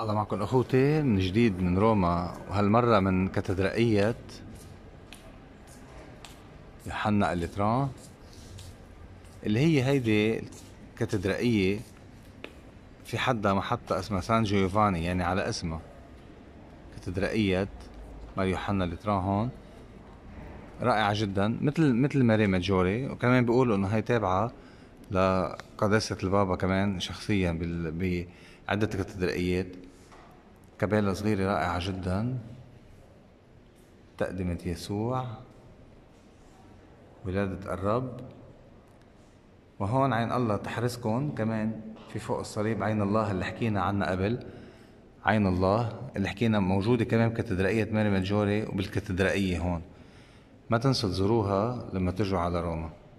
الله معكم اخوتي من جديد من روما وهالمره من كاتدرائيه يوحنا الليتران اللي هي هيدي الكاتدرائيه في حدا محطة اسمها سان جيوفاني يعني على اسمها كاتدرائية ماريو يوحنا الليتران هون رائعة جدا مثل مثل ماري ماجوري وكمان بيقولوا انه هي تابعة لقداسة البابا كمان شخصيا بعدة كاتدرائيات كبالة صغيرة رائعة جدا تقدمة يسوع ولادة الرب وهون عين الله تحرسكم كمان في فوق الصليب عين الله اللي حكينا عنها قبل عين الله اللي حكينا موجودة كمان بكاتدرائية ماري ماجوري وبالكاتدرائية هون ما تنسوا تزوروها لما ترجعوا على روما